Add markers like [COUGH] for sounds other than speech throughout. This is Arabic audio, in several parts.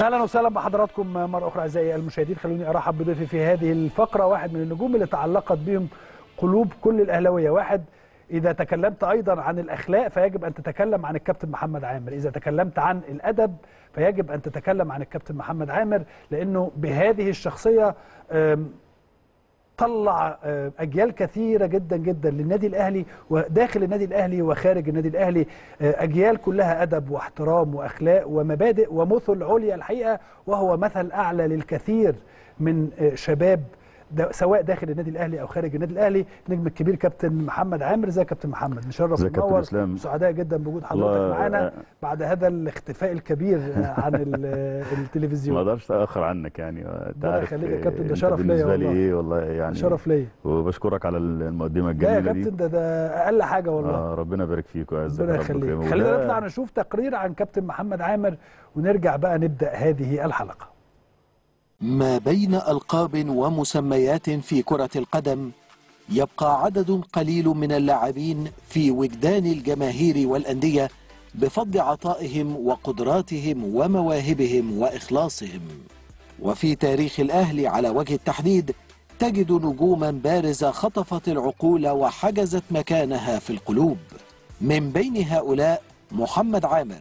اهلا وسهلا بحضراتكم مره اخرى اعزائي المشاهدين خلوني ارحب بضيفي في هذه الفقره واحد من النجوم اللي تعلقت بهم قلوب كل الاهلاويه واحد اذا تكلمت ايضا عن الاخلاق فيجب ان تتكلم عن الكابتن محمد عامر اذا تكلمت عن الادب فيجب ان تتكلم عن الكابتن محمد عامر لانه بهذه الشخصيه طلع آه، اجيال كثيره جدا جدا للنادي الاهلي وداخل النادي الاهلي وخارج النادي الاهلي آه، اجيال كلها ادب واحترام واخلاق ومبادئ ومثل عليا الحقيقه وهو مثل اعلى للكثير من آه، شباب سواء داخل النادي الاهلي او خارج النادي الاهلي النجم الكبير كابتن محمد عامر زي كابتن محمد مشرف منور سعداء جدا بوجود حضرتك معانا آه. بعد هذا الاختفاء الكبير عن [LAUGHS] التلفزيون ما اقدرش اتاخر عنك يعني آه، تعرف خليك يا آه، كابتن ده شرف ليا بالنسبه لي ايه والله يعني شرف ليا وبشكرك على المقدمه الجميله دي يا كابتن ده ده اقل حاجه والله آه ربنا يبارك فيك ويعزك ربنا يخليك خلينا نطلع نشوف تقرير عن كابتن محمد عامر ونرجع بقى نبدا هذه الحلقه ما بين ألقاب ومسميات في كرة القدم يبقى عدد قليل من اللاعبين في وجدان الجماهير والأندية بفضل عطائهم وقدراتهم ومواهبهم وإخلاصهم وفي تاريخ الأهل على وجه التحديد تجد نجوما بارزة خطفت العقول وحجزت مكانها في القلوب من بين هؤلاء محمد عامر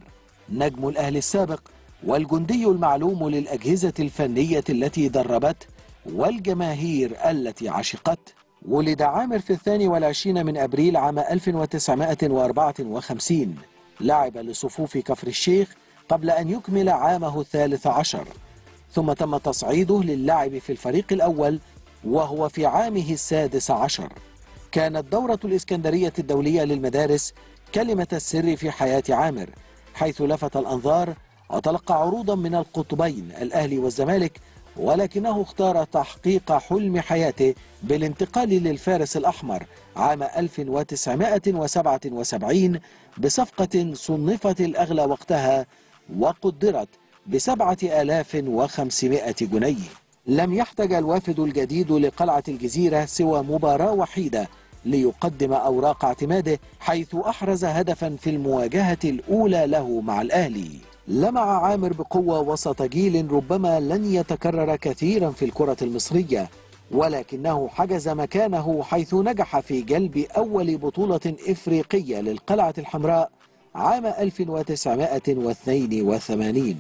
نجم الأهل السابق والجندي المعلوم للأجهزة الفنية التي دربته والجماهير التي عشقته ولد عامر في الثاني والعشرين من أبريل عام 1954 لعب لصفوف كفر الشيخ قبل أن يكمل عامه الثالث عشر ثم تم تصعيده للعب في الفريق الأول وهو في عامه السادس عشر كانت دورة الإسكندرية الدولية للمدارس كلمة السر في حياة عامر حيث لفت الأنظار وتلقى عروضا من القطبين الأهلي والزمالك ولكنه اختار تحقيق حلم حياته بالانتقال للفارس الأحمر عام 1977 بصفقة صنفت الأغلى وقتها وقدرت ب 7500 جنيه لم يحتج الوافد الجديد لقلعة الجزيرة سوى مباراة وحيدة ليقدم أوراق اعتماده حيث أحرز هدفا في المواجهة الأولى له مع الأهلي لمع عامر بقوة وسط جيل ربما لن يتكرر كثيرا في الكرة المصرية ولكنه حجز مكانه حيث نجح في جلب أول بطولة إفريقية للقلعة الحمراء عام 1982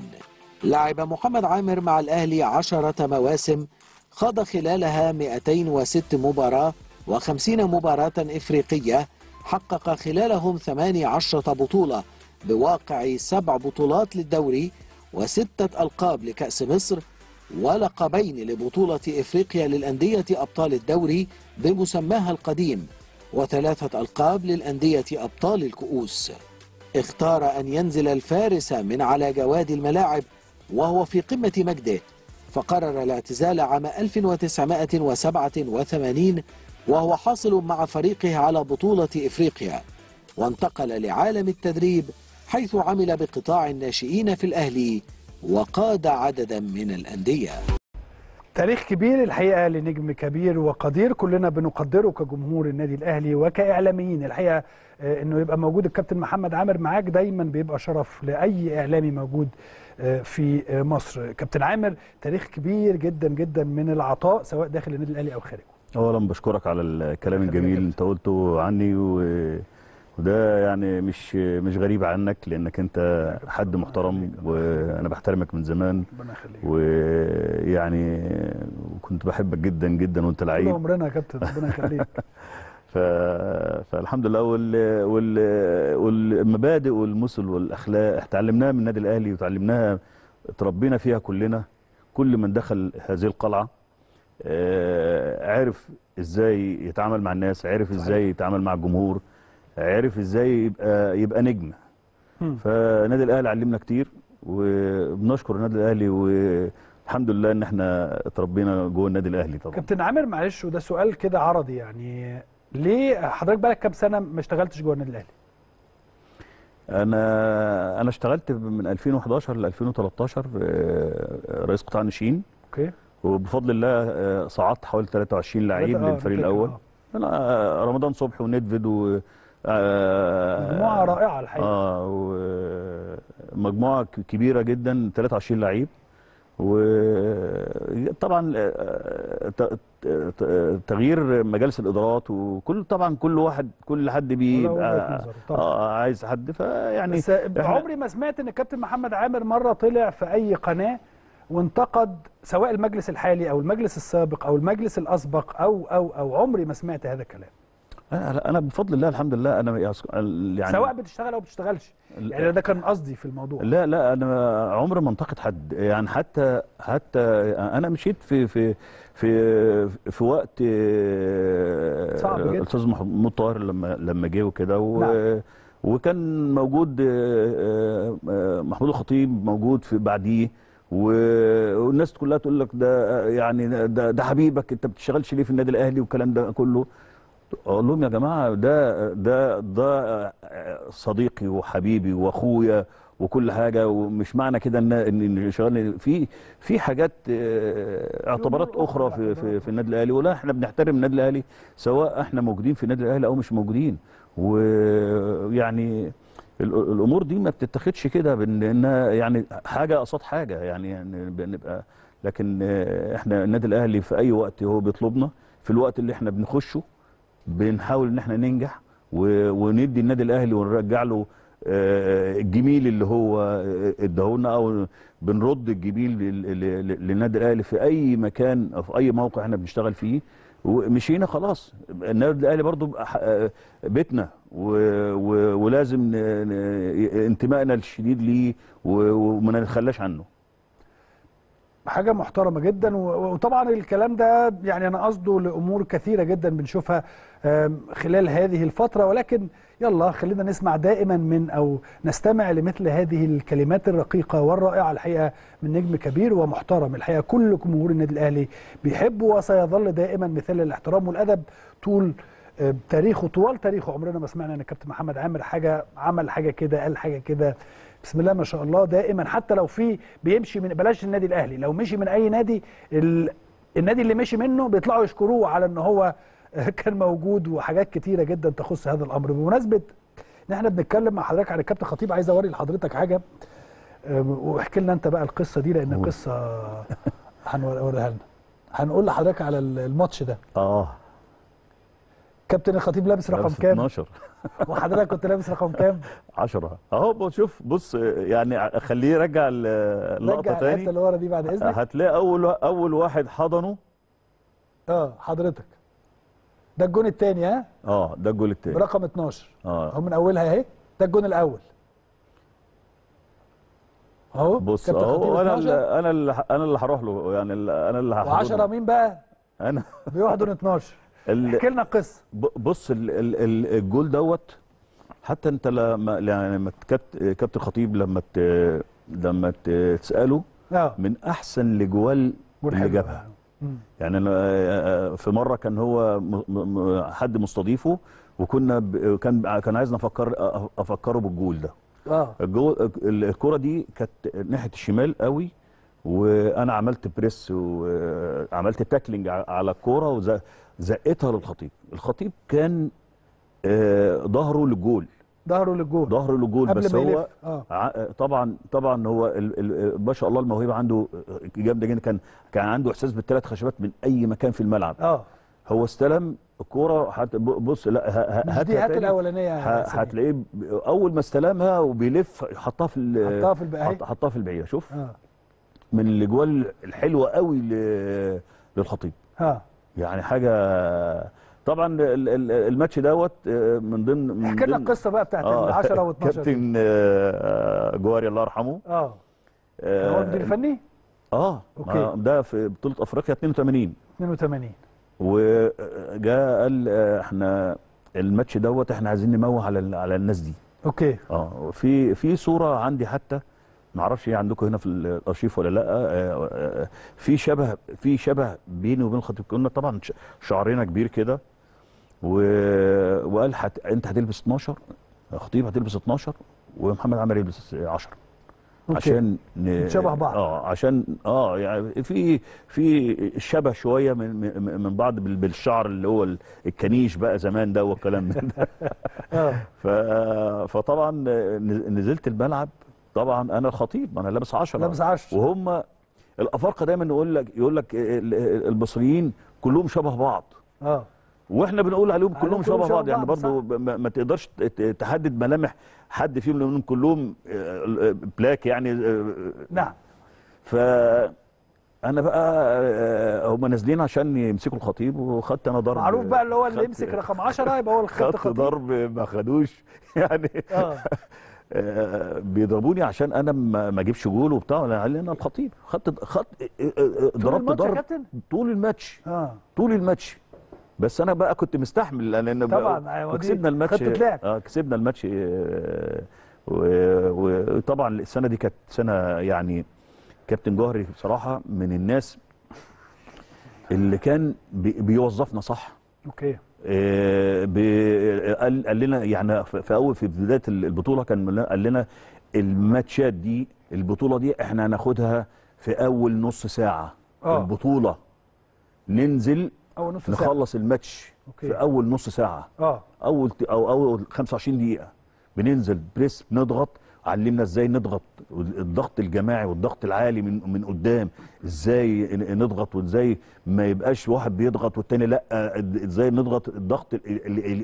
لعب محمد عامر مع الأهلي عشرة مواسم خاض خلالها 206 مباراة و50 مباراة إفريقية حقق خلالهم 18 بطولة بواقع سبع بطولات للدوري وستة ألقاب لكأس مصر ولقبين لبطولة إفريقيا للأندية أبطال الدوري بمسماها القديم وثلاثة ألقاب للأندية أبطال الكؤوس اختار أن ينزل الفارس من على جواد الملاعب وهو في قمة مجده فقرر الاعتزال عام 1987 وهو حاصل مع فريقه على بطولة إفريقيا وانتقل لعالم التدريب حيث عمل بقطاع الناشئين في الأهلي وقاد عددا من الأندية تاريخ كبير الحقيقه لنجم كبير وقدير كلنا بنقدره كجمهور النادي الاهلي وكاعلاميين الحقيقه آه، انه يبقى موجود الكابتن محمد عامر معاك دايما بيبقى شرف لاي اعلامي موجود آه، في آه، مصر كابتن عامر تاريخ كبير جدا جدا من العطاء سواء داخل النادي الاهلي او خارجه اولا بشكرك على الكلام الجميل انت قلته عني و وده يعني مش مش غريب عنك لانك انت حد محترم وانا بحترمك من زمان ويعني وكنت بحبك جدا جدا وانت لعيب طول عمرنا يا كابتن ربنا يخليك [LAUGHS] فالحمد لله وال... وال... والمبادئ والمثل والاخلاق اتعلمناها من النادي الاهلي وتعلمناها تربينا فيها كلنا كل من دخل هذه القلعه آه، عرف ازاي يتعامل مع الناس عرف ازاي يتعامل مع الجمهور عرف ازاي يبقى يبقى نجم فنادي الاهلي علمنا كتير وبنشكر النادي الاهلي والحمد لله ان احنا اتربينا جوه النادي الاهلي طبعا كابتن عامر معلش وده سؤال كده عرضي يعني ليه حضرتك بقى كام سنه ما اشتغلتش جوه النادي الاهلي انا انا اشتغلت من 2011 ل 2013 آه، رئيس قطاع ناشئين اوكي وبفضل الله آه، صعدت حوالي 23 لعيب آه، للفريق الاول انا رمضان صبحي ونيدفيد و مجموعه آه، رائعه الحقيقه اه مجموعه كبيره جدا 23 لعيب وطبعا آه، تغيير مجالس الادارات وكل طبعا كل واحد كل حد بيبقى آه، عايز حد فيعني بس عمري ما سمعت ان الكابتن محمد عامر مره طلع في اي قناه وانتقد سواء المجلس الحالي او المجلس السابق او المجلس الاسبق او او او عمري ما سمعت هذا الكلام انا انا بفضل الله الحمد لله انا يعني, يعني سواء بتشتغل او بتشتغلش يعني ده كان قصدي في الموضوع لا لا انا عمري ما انتقد حد يعني حتى حتى انا مشيت في في في في وقت آه، صعب جدا الاستاذ محمود طاهر لما لما جه وكده نعم. وكان موجود آه، آه، محمود الخطيب موجود في بعديه والناس كلها تقول لك ده يعني ده ده حبيبك انت ما بتشتغلش ليه في النادي الاهلي والكلام ده كله اقول لهم يا جماعه ده ده ده صديقي وحبيبي واخويا وكل حاجه ومش معنى كده ان ان شغال في في حاجات آه، اعتبارات اخرى في في, في النادي الاهلي ولا احنا بنحترم النادي الاهلي سواء احنا موجودين في النادي الاهلي او مش موجودين ويعني الامور دي ما بتتاخدش كده بانها يعني حاجه قصاد حاجه يعني, يعني بنبقى لكن احنا النادي الاهلي في اي وقت هو بيطلبنا في الوقت اللي احنا بنخشه بنحاول ان احنا ننجح وندي النادي الاهلي ونرجع له آه، الجميل اللي هو آه، اداهولنا او بنرد الجميل للنادي الاهلي في اي مكان أو في اي موقع احنا بنشتغل فيه ومشينا خلاص النادي الاهلي برضو آه، بيتنا ولازم انتمائنا الشديد ليه وما نتخلاش عنه حاجه محترمه جدا وطبعا الكلام ده يعني انا قصده لامور كثيره جدا بنشوفها خلال هذه الفتره ولكن يلا خلينا نسمع دائما من او نستمع لمثل هذه الكلمات الرقيقه والرائعه الحقيقه من نجم كبير ومحترم الحقيقه كل جمهور النادي الاهلي بيحبه وسيظل دائما مثال الاحترام والادب طول تاريخه طوال تاريخه عمرنا ما سمعنا ان كابتن محمد عامر حاجه عمل حاجه كده قال حاجه كده بسم الله ما شاء الله دائما حتى لو في بيمشي من بلاش النادي الاهلي لو مشي من اي نادي ال... النادي اللي مشي منه بيطلعوا يشكروه على ان هو [LAUGHS] كان موجود وحاجات كتيره جدا تخص هذا الامر بمناسبه ان احنا بنتكلم مع حضرتك على الكابتن خطيب عايز اوري لحضرتك حاجه واحكي لنا انت بقى القصه دي لان قصه هنوريها لنا هنقول لحضرتك على الماتش ده اه كابتن الخطيب لابس رقم كام 12 [LAUGHS] وحضرتك كنت لابس رقم كام 10 اهو شوف بص يعني خليه يرجع اللقطه تاني رجع الحته اللي ورا دي بعد اذنك هتلاقي اول اول واحد حضنه اه حضرتك ده الجون الثاني ها اه ده الجون الثاني رقم 12 اه هو من اولها اهي ده الجون الاول اهو بص اهو انا انا اللي انا اللي هروح له يعني انا اللي هحضنه و10 مين بقى انا بيحضن 12 احكي لنا قصه بص الجول دوت حتى انت لما لما يعني كابتن خطيب لما لما تساله آه. من احسن الاجوال اللي جابها يعني انا آه، آه، في مره كان هو حد مستضيفه وكنا كان كان عايزنا افكر افكره بالجول ده اه الجول الكره دي كانت ناحيه الشمال قوي وانا عملت بريس وعملت تاكلينج على الكوره زقتها للخطيب الخطيب كان آه، ظهره للجول ظهره للجول ظهره للجول بس هو آه. طبعا طبعا هو ما شاء الله الموهبه عنده جامده جدا كان كان عنده احساس بالثلاث خشبات من اي مكان في الملعب اه هو استلم الكوره حت... بص لا هات دي هات الاولانيه يعني، هتلاقيه اول ما استلمها وبيلف حطها في حطها في البعيده حطها في البعيده شوف آه. من الاجوال الحلوه قوي للخطيب اه يعني حاجه طبعا الماتش دوت آه، من ضمن احكي لنا القصه بقى بتاعت آه ال10 و12 كابتن آه، جواري الله يرحمه اه, آه، هو المدير الفني اه أوكي. ده في بطوله افريقيا 82 82 وجاء قال احنا الماتش دوت احنا عايزين نموه على على الناس دي اوكي اه في في صوره عندي حتى ما اعرفش ايه عندكم هنا في الارشيف ولا لا آه، آه، آه، في شبه في شبه بيني وبين الخطيب كنا طبعا شعرنا كبير كده وقال حت... انت هتلبس 12 خطيب هتلبس 12 ومحمد عمر يلبس 10 عشان ن... شبه بعض اه عشان اه يعني في في شبه شويه من من بعض بالشعر اللي هو الكنيش بقى زمان ده والكلام ده [LAUGHS] ف... فطبعا نزلت الملعب طبعا انا الخطيب ما انا لابس 10 لابس 10 وهم الافارقه دايما يقول لك يقول لك المصريين كلهم شبه بعض اه واحنا بنقول عليهم كلهم شبه بعض, يعني برضه ما تقدرش تحدد ملامح حد فيهم لانهم كلهم بلاك آه، آه، يعني آه، نعم ف انا بقى هم نازلين عشان يمسكوا الخطيب وخدت انا ضرب معروف بقى اللي هو اللي يمسك رقم 10 يبقى هو الخطيب خدت ضرب ما خدوش [LAUGHS] يعني آه. [LAUGHS] آه، بيضربوني عشان انا ما اجيبش جول وبتاع انا الخطيب خدت خط آه، آه، ضربت ضرب طول الماتش آه. طول الماتش بس انا بقى كنت مستحمل لان طبعا وكسبنا أيوة، الماتش اه كسبنا الماتش وطبعا السنه دي كانت سنه يعني كابتن جوهري بصراحه من الناس اللي كان بيوظفنا صح اوكي آه، قال لنا يعني في اول في بدايه البطوله كان قال لنا الماتشات دي البطوله دي احنا هناخدها في اول نص ساعه أوه. البطوله ننزل أول نص نخلص ساعة. الماتش أوكي. في اول نص ساعه أوه. اول او اول 25 دقيقه بننزل بريس بنضغط علمنا ازاي نضغط الضغط الجماعي والضغط العالي من من قدام ازاي نضغط وازاي ما يبقاش واحد بيضغط والتاني لا ازاي نضغط الضغط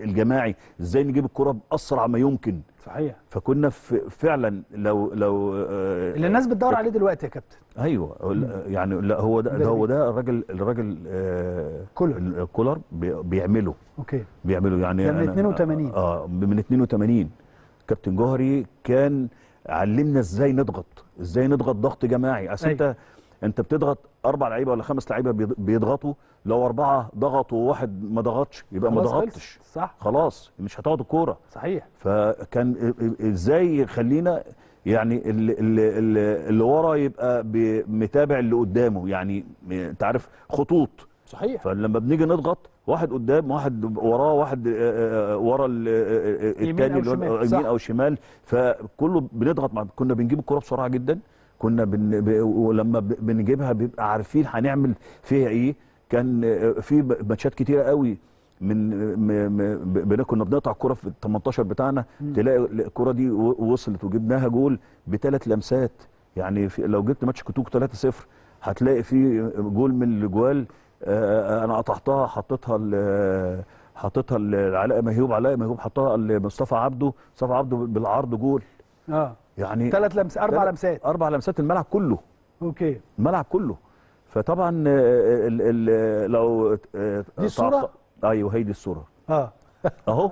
الجماعي ازاي نجيب الكره باسرع ما يمكن صحيح فكنا فعلا لو لو آه، اللي الناس بتدور آه، عليه دلوقتي يا كابتن ايوه يعني لا هو ده, ده هو ده الراجل الراجل آه، كولر كولر بيعمله اوكي بيعمله يعني من 82 اه من 82 كابتن جوهري كان علمنا ازاي نضغط ازاي نضغط ضغط جماعي اصل أيوة. انت انت بتضغط اربع لعيبه ولا خمس لعيبه بيضغطوا لو اربعه ضغطوا وواحد ما ضغطش يبقى ما ضغطتش صح خلاص مش هتقعد الكوره صحيح فكان ازاي يخلينا يعني اللي, اللي, اللي ورا يبقى متابع اللي قدامه يعني انت عارف خطوط صحيح فلما بنيجي نضغط واحد قدام واحد وراه واحد آه، آه، آه، ورا الثاني يمين او شمال فكله بنضغط مع كنا بنجيب الكوره بسرعه جدا كنا بن... ب... ولما بنجيبها بيبقى عارفين هنعمل فيها ايه كان في ماتشات كتيره قوي من م... م... كنا بنقطع الكوره في ال 18 بتاعنا م. تلاقي الكوره دي وصلت وجبناها جول بثلاث لمسات يعني في... لو جبت ماتش كتوك 3-0 هتلاقي في جول من الجوال آه، آه، آه، انا قطعتها حطيتها حطيتها لعلاء مهيوب علاء مهيوب حطها لمصطفى عبده مصطفى عبده بالعرض جول اه يعني ثلاث لمس اربع لمسات اربع لمسات الملعب كله اوكي الملعب كله فطبعا الـ الـ لو دي الصوره ايوه هي دي الصوره اه [LAUGHS] اهو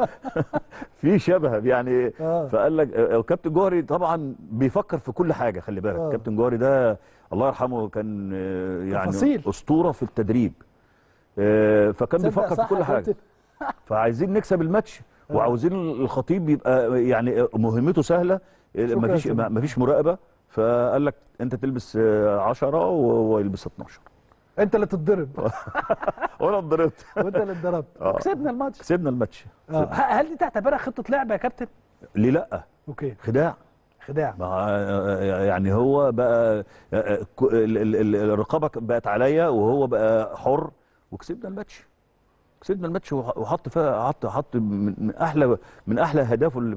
[LAUGHS] في شبه يعني آه. فقال لك الكابتن جوهري طبعا بيفكر في كل حاجه خلي بالك الكابتن آه. جوهري ده الله يرحمه كان آه، يعني فصيل. اسطوره في التدريب آه، فكان بيفكر في كل حاجه [LAUGHS] فعايزين نكسب الماتش آه. وعاوزين الخطيب يبقى يعني مهمته سهله مفيش مفيش مراقبه فقال لك انت تلبس 10 وهو يلبس 12 انت اللي تتضرب [LAUGHS] وانا اتضربت [LAUGHS] وانت اللي اتضربت كسبنا الماتش كسبنا الماتش هل دي تعتبرها خطه لعب يا كابتن؟ ليه لا؟ اوكي خداع خداع يعني هو بقى الرقابه بقت عليا وهو بقى حر وكسبنا الماتش كسبنا الماتش وحط فيها حط حط من احلى من احلى اهدافه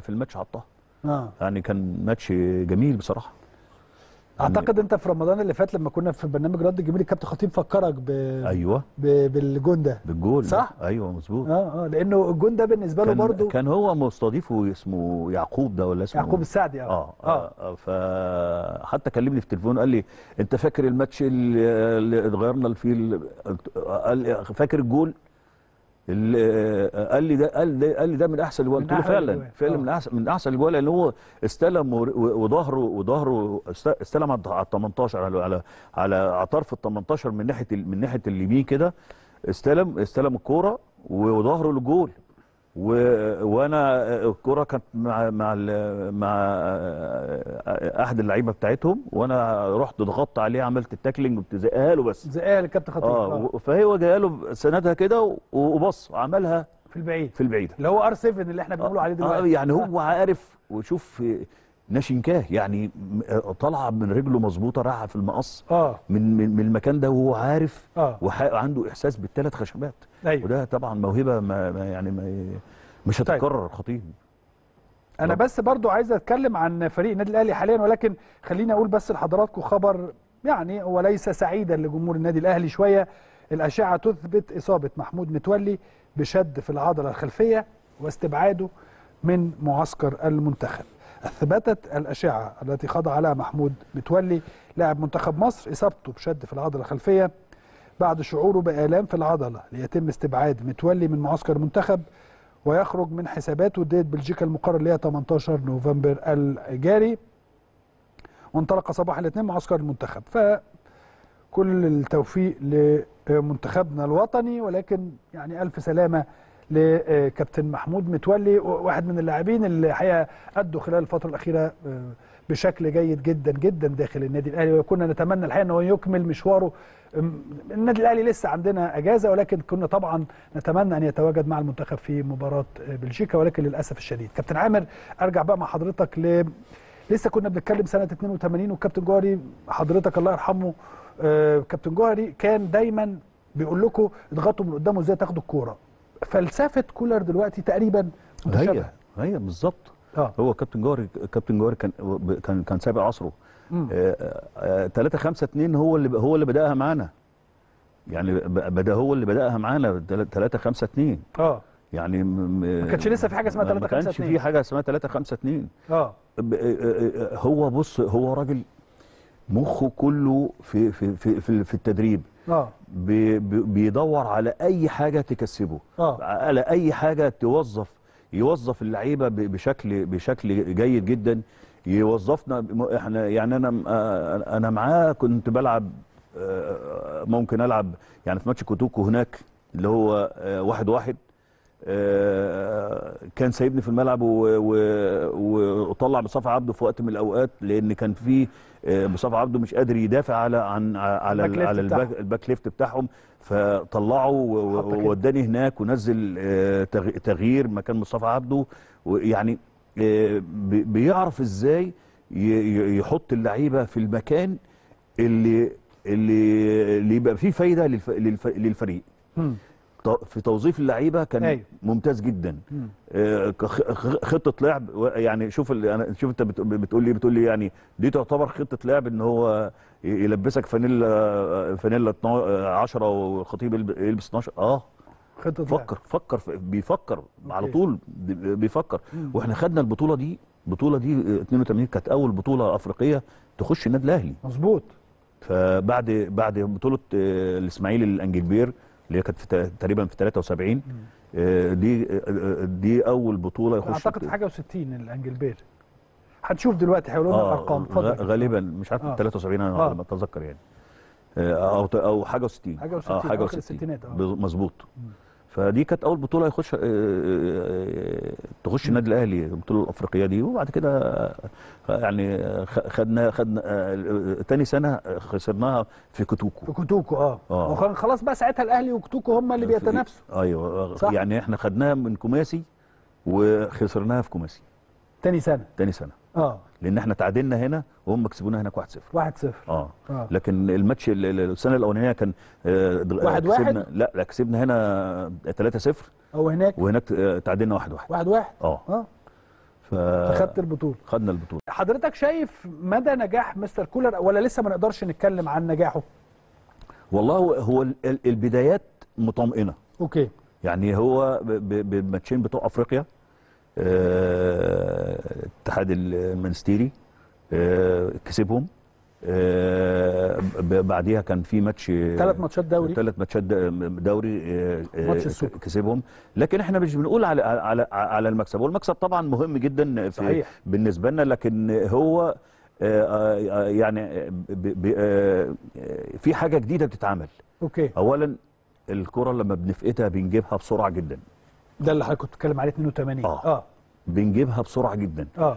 في الماتش حطها آه. يعني كان ماتش جميل بصراحه اعتقد انت في رمضان اللي فات لما كنا في برنامج رد الجميل الكابتن خطيب فكرك ب ايوه ب... بالجون ده بالجول صح ايوه مظبوط اه اه لانه الجون ده بالنسبه له برضه كان هو مستضيفه اسمه يعقوب ده ولا اسمه يعقوب السعدي اه اه, آه. آه. فحتى كلمني في التليفون قال لي انت فاكر الماتش اللي اتغيرنا فيه قال لي فاكر الجول قال لي ده قال لي قال لي ده من احسن الاجوان قلت له فعلا فعلا آه. من احسن من احسن الاجوان لان هو استلم وظهره وظهره استلم على ال 18 على على على طرف ال 18 من ناحيه من ناحيه اليمين كده استلم استلم الكوره وظهره للجول و... وانا الكوره كانت مع مع ال... مع احد اللعيبه بتاعتهم وانا رحت ضغطت عليه عملت التاكلينج وبتزقها له بس زقها للكابتن خطيب اه, آه. فهو جاي له سندها كده وبص عملها في البعيد في البعيد اللي هو ار 7 اللي احنا بنقوله عليه آه، آه، دلوقتي آه يعني هو عارف وشوف ناشنكاه يعني آه، طالعه من رجله مظبوطه رايحه في المقص آه. من, من المكان ده وهو عارف آه. وعنده احساس بالثلاث خشبات أيوة. وده طبعا موهبه ما يعني ما مش طيب. هتتكرر طيب. خطيب انا بس برضو عايز اتكلم عن فريق النادي الاهلي حاليا ولكن خليني اقول بس لحضراتكم خبر يعني هو ليس سعيدا لجمهور النادي الاهلي شويه الاشعه تثبت اصابه محمود متولي بشد في العضله الخلفيه واستبعاده من معسكر المنتخب أثبتت الأشعة التي خضع لها محمود متولي لاعب منتخب مصر إصابته بشد في العضلة الخلفية بعد شعوره بآلام في العضلة ليتم استبعاد متولي من معسكر المنتخب ويخرج من حساباته ديت بلجيكا المقرر ليها 18 نوفمبر الجاري وانطلق صباح الاثنين معسكر المنتخب فكل التوفيق لمنتخبنا الوطني ولكن يعني ألف سلامة لكابتن محمود متولي واحد من اللاعبين اللي الحقيقه ادوا خلال الفتره الاخيره آه، بشكل جيد جدا جدا داخل النادي الاهلي وكنا نتمنى الحقيقه ان هو يكمل مشواره النادي الاهلي لسه عندنا اجازه ولكن كنا طبعا نتمنى ان يتواجد مع المنتخب في مباراه بلجيكا ولكن للاسف الشديد كابتن عامر ارجع بقى مع حضرتك ل لسه كنا بنتكلم سنه 82 والكابتن جوهري حضرتك الله يرحمه آه، كابتن جوهري كان دايما بيقول لكم اضغطوا من قدامه ازاي تاخدوا الكوره فلسفه كولر دلوقتي تقريبا هي هي بالظبط آه. هو كابتن جوهري كابتن جوهري كان كان كان سابق عصره 3 5 2 هو اللي هو اللي بداها معانا يعني بدا هو اللي بداها معانا 3 5 2 اه يعني ما كانش لسه في حاجه اسمها 3 5 2 ما كانش في حاجه اسمها 3 5 2 اه هو بص هو راجل مخه كله في في في في, في التدريب آه. بيدور على اي حاجه تكسبه آه. على اي حاجه توظف يوظف اللعيبه بشكل بشكل جيد جدا يوظفنا احنا يعني انا آه، انا معاه كنت بلعب آه، ممكن العب يعني في ماتش كوتوكو هناك اللي هو واحد واحد آه، كان سايبني في الملعب وطلع مصطفى عبده في وقت من الاوقات لان كان في آه، مصطفى عبده مش قادر يدافع على عن على الباك على الباك, ليفت بتاعهم فطلعه ووداني هناك ونزل آه، تغيير مكان مصطفى عبده ويعني بيعرف ازاي يحط اللعيبه في المكان اللي اللي اللي يبقى فيه فايده للفريق في توظيف اللعيبه كان أيوه. ممتاز جدا آه خطه لعب يعني شوف انا شوف انت بتقول لي إيه؟ بتقول لي يعني دي تعتبر خطه لعب ان هو يلبسك فانيلا فانيلا 10 والخطيب يلبس 12 اه خطه فكر لعب. فكر بيفكر أوكي. على إيه. طول بيفكر مم. واحنا خدنا البطوله دي البطوله دي 82 آه، كانت اول بطوله افريقيه تخش النادي الاهلي مظبوط فبعد بعد بطوله آه، الاسماعيلي الانجلبير اللي هي كانت في تقريبا في 73 آه، دي آه، آه، دي اول بطوله يخش اعتقد حاجه و60 الانجل بير هنشوف دلوقتي هيقولوا لنا الارقام آه غالبا مش عارف آه 73 انا آه ما اتذكر يعني او او حاجه و60 حاجه و60 اه حاجه و60 مظبوط فدي كانت اول بطوله يخش آه، آه، آه، تخش النادي الاهلي البطوله الافريقيه دي وبعد كده يعني خدنا خدنا تاني سنه خسرناها في كوتوكو في كوتوكو اه, آه. خلاص بقى ساعتها الاهلي وكوتوكو هم اللي بيتنافسوا ايوه صح؟ يعني احنا خدناها من كوماسي وخسرناها في كوماسي تاني سنه تاني سنه اه لان احنا تعادلنا هنا وهم كسبونا هناك 1-0 1-0 آه. اه لكن الماتش السنه الاولانيه كان 1-1 آه، آه، لا لا كسبنا هنا 3-0 او هناك وهناك آه، تعادلنا 1-1 1-1 اه اه ف... فخدت البطوله خدنا البطوله حضرتك شايف مدى نجاح مستر كولر ولا لسه ما نقدرش نتكلم عن نجاحه والله هو البدايات مطمئنه اوكي يعني هو بماتشين بتوع افريقيا الاتحاد المنستيري آه، كسبهم آه، بعديها كان في ماتش ثلاث ماتشات دوري ثلاث ماتشات دوري آه، ماتش السوبر كسبهم لكن احنا مش بنقول على على على المكسب والمكسب طبعا مهم جدا في صحيح. بالنسبه لنا لكن هو يعني في حاجه جديده بتتعمل اوكي اولا الكره لما بنفقتها بنجيبها بسرعه جدا ده اللي حضرتك كنت بتتكلم عليه 82 اه, آه. بنجيبها بسرعه جدا اه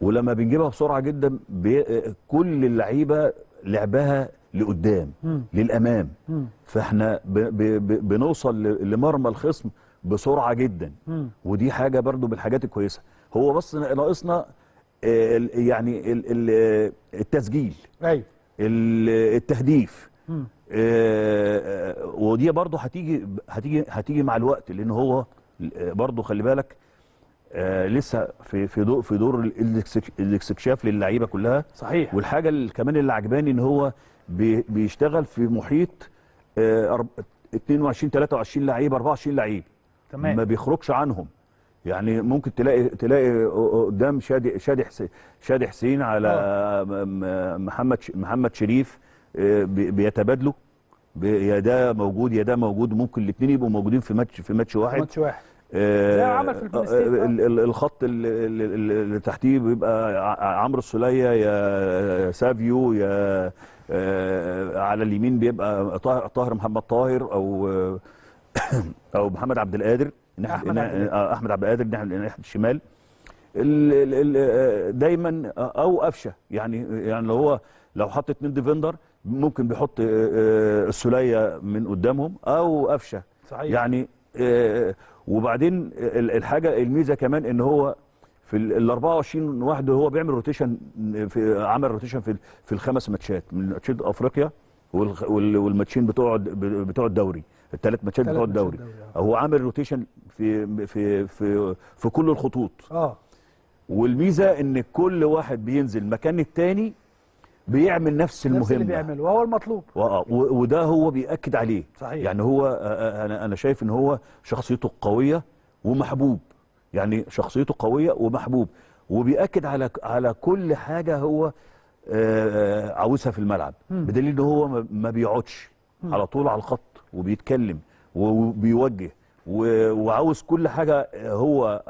ولما بنجيبها بسرعه جدا بي... كل اللعيبه لعبها لقدام م. للامام م. فاحنا ب... ب... ب... بنوصل ل... لمرمى الخصم بسرعه جدا م. ودي حاجه برضو من الحاجات الكويسه هو بس ناقصنا يعني التسجيل ايوه التهديف آه، آه، ودي برضه هتيجي هتيجي هتيجي مع الوقت لان هو برضه خلي بالك آه لسه في في دور في دور الاستكشاف للعيبه كلها صحيح والحاجه اللي كمان اللي عجباني ان هو بي بيشتغل في محيط آه 22 23 لعيب 24 لعيب تمام ما بيخرجش عنهم يعني ممكن تلاقي تلاقي قدام شادي شادي حسين شادي حسين على آه. محمد محمد شريف آه، بيتبادلوا يا ده موجود يا ده موجود ممكن الاثنين يبقوا موجودين في ماتش في ماتش واحد ماتش واحد عمل في آه، آه، الخط اللي, اللي تحتيه بيبقى عمرو السوليه يا سافيو يا آه، على اليمين بيبقى طاهر محمد طاهر او او محمد عبد القادر احمد عبد القادر ناحيه الشمال دايما او قفشه يعني يعني لو هو لو حط اتنين ديفندر ممكن بيحط السوليه من قدامهم او قفشه صحيح يعني وبعدين الحاجه الميزه كمان ان هو في ال 24 واحد هو بيعمل روتيشن في عمل روتيشن في في الخمس ماتشات من ماتشات افريقيا والماتشين بتوع بتوع الدوري الثلاث ماتشات بتوع الدوري آه. هو عامل روتيشن في في في في كل الخطوط اه والميزه ان كل واحد بينزل مكان الثاني بيعمل نفس المهمه نفس اللي بيعمله وهو المطلوب وده هو بيأكد عليه صحيح. يعني هو انا انا شايف ان هو شخصيته قويه ومحبوب يعني شخصيته قويه ومحبوب وبيأكد على على كل حاجه هو عاوزها في الملعب بدليل ان هو ما بيقعدش على طول على الخط وبيتكلم وبيوجه وعاوز كل حاجه هو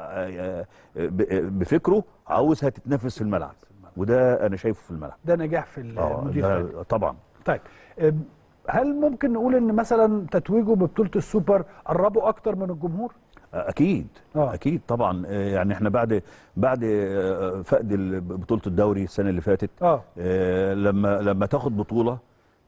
بفكره عاوزها تتنفس في الملعب وده انا شايفه في الملعب ده نجاح في آه، المدير طبعا طيب هل ممكن نقول ان مثلا تتويجه ببطوله السوبر قربه اكتر من الجمهور اكيد آه. اكيد طبعا يعني احنا بعد بعد فقد بطوله الدوري السنه اللي فاتت آه. لما لما تاخد بطوله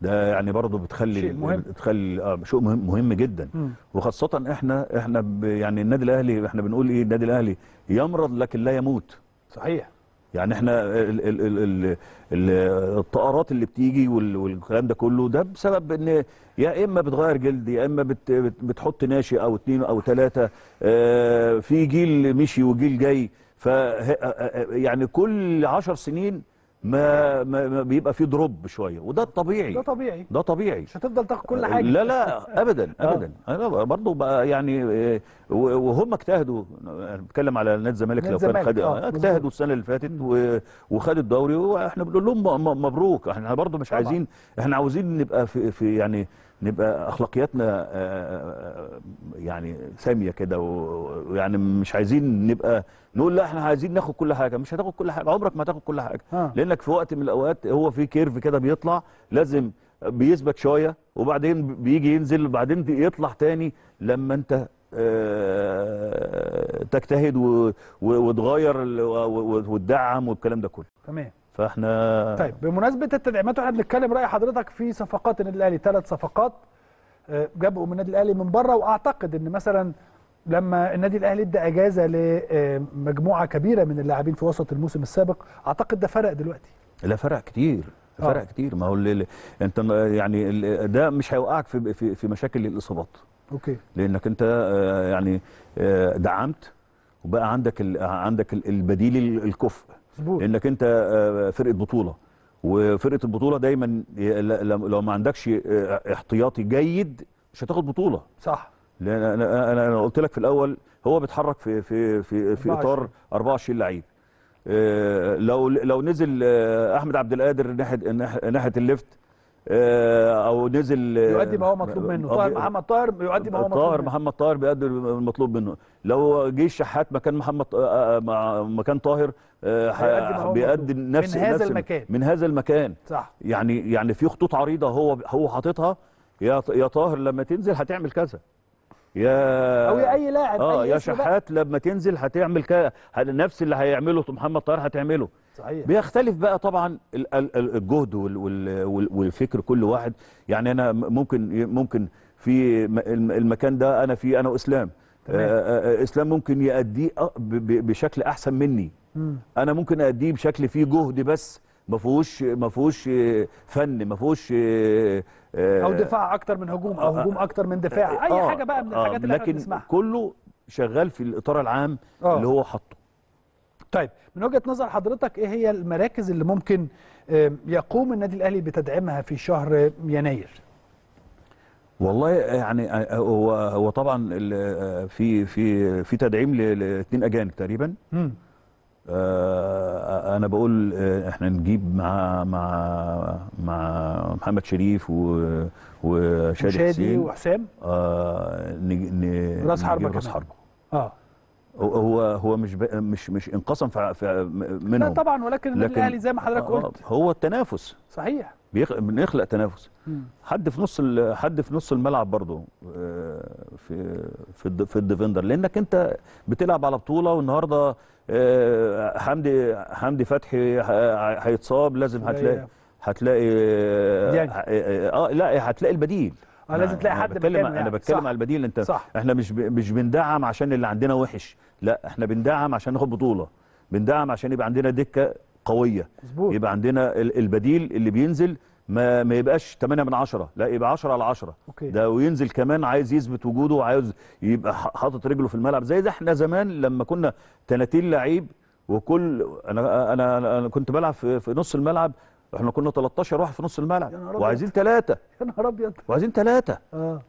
ده يعني برضه بتخلي شيء مهم بتخلي آه شيء مهم مهم جدا م. وخاصه احنا احنا يعني النادي الاهلي احنا بنقول ايه النادي الاهلي يمرض لكن لا يموت صحيح يعني احنا ال ال ال ال الطائرات اللي بتيجي والكلام ده كله ده بسبب ان يا اما بتغير جلد يا اما بت بتحط ناشئ او اتنين او تلاته آه، في جيل مشي وجيل جاي ف يعني كل عشر سنين ما, ما, بيبقى فيه دروب شويه وده الطبيعي ده طبيعي ده طبيعي مش هتفضل تاخد كل حاجه لا لا ابدا [LAUGHS] آه. ابدا انا برضه بقى يعني آه، وهم اجتهدوا انا بتكلم على نادي الزمالك لو كان خد آه، اجتهدوا السنه اللي فاتت وخد الدوري واحنا بنقول لهم مبروك احنا برضه مش طبعا. عايزين احنا عاوزين نبقى في, في يعني نبقى اخلاقياتنا آه، آه، آه، يعني ساميه كده ويعني مش عايزين نبقى نقول لا احنا عايزين ناخد كل حاجه مش هتاخد كل حاجه عمرك ما هتاخد كل حاجه ها. لانك في وقت من الاوقات هو في كيرف كده بيطلع لازم بيثبت شويه وبعدين بيجي ينزل وبعدين يطلع تاني لما انت تجتهد وتغير وتدعم والكلام ده كله تمام فاحنا طيب بمناسبه التدعيمات واحنا بنتكلم راي حضرتك في صفقات النادي الاهلي ثلاث صفقات آه، جابوا من النادي الاهلي من بره واعتقد ان مثلا لما النادي الاهلي ادى اجازه لمجموعه آه، كبيره من اللاعبين في وسط الموسم السابق اعتقد ده فرق دلوقتي لا فرق كتير آه. فرق آه. كتير ما هو اللي انت يعني ده مش هيوقعك في في, في مشاكل الاصابات اوكي لانك انت يعني دعمت وبقى عندك عندك البديل الكفء مظبوط انك انت آه، آه، فرقه بطوله وفرقه البطوله دايما لو ما عندكش آه، احتياطي جيد مش هتاخد بطوله صح لان انا انا, أنا قلت لك في الاول هو بيتحرك في في في في اطار 24 لعيب لو لو نزل احمد عبد القادر ناحيه ناحيه الليفت آه، او نزل آه، يؤدي ما هو مطلوب منه طاهر محمد طاهر يؤدي ما هو مطلوب طاهر محمد طاهر بيؤدي المطلوب منه لو جه الشحات مكان محمد آه، مكان طاهر بيؤدي نفس من هذا المكان من هذا المكان صح يعني يعني في خطوط عريضه هو هو حاططها يا يا طاهر لما تنزل هتعمل كذا يا او يا اي لاعب اه أي يا شحات لما تنزل هتعمل كذا نفس اللي هيعمله محمد طاهر هتعمله صحيح. بيختلف بقى طبعا الجهد والفكر كل واحد يعني انا ممكن ممكن في المكان ده انا فيه انا واسلام آه، آه، آه، اسلام ممكن يأديه بشكل احسن مني م. انا ممكن أديه بشكل فيه جهد بس ما فيهوش ما فيهوش فن ما فيهوش او دفاع اكتر من هجوم او هجوم اكتر من دفاع اي حاجه بقى من الحاجات اللي احنا بنسمعها لكن كله شغال في الاطار العام أوه. اللي هو حاطه طيب من وجهه نظر حضرتك ايه هي المراكز اللي ممكن يقوم النادي الاهلي بتدعيمها في شهر يناير والله يعني آه، آه، هو هو طبعا آه، في في في تدعيم لاثنين اجانب تقريبا م. انا بقول احنا نجيب مع مع مع محمد شريف وشادي حسين وحسام آه راس حربه راس حربه اه هو هو مش مش مش انقسم في منهم لا طبعا ولكن النادي الاهلي زي ما حضرتك آه، قلت آه، هو التنافس صحيح بنخلق تنافس حد في نص حد في نص الملعب برضه آه، في في في الديفندر لانك انت بتلعب على بطوله والنهارده حمدي حمدي فتحي هيتصاب لازم هتلاقي هتلاقي اه لا هتلاقي البديل اه لازم تلاقي حد بتكلم يعني. انا بتكلم صح. على البديل انت صح. احنا مش ب... مش بندعم عشان اللي عندنا وحش لا احنا بندعم عشان ناخد بطوله بندعم عشان يبقى عندنا دكه قويه مزبوط. يبقى عندنا البديل اللي بينزل ما ما يبقاش 8 من 10 لا يبقى 10 على 10 أوكي. ده وينزل كمان عايز يثبت وجوده وعايز يبقى حاطط رجله في الملعب زي ده احنا زمان لما كنا 30 لعيب وكل انا انا, أنا كنت بلعب في نص الملعب احنا كنا 13 واحد في نص الملعب وعايزين ثلاثه يا نهار ابيض وعايزين ثلاثه اه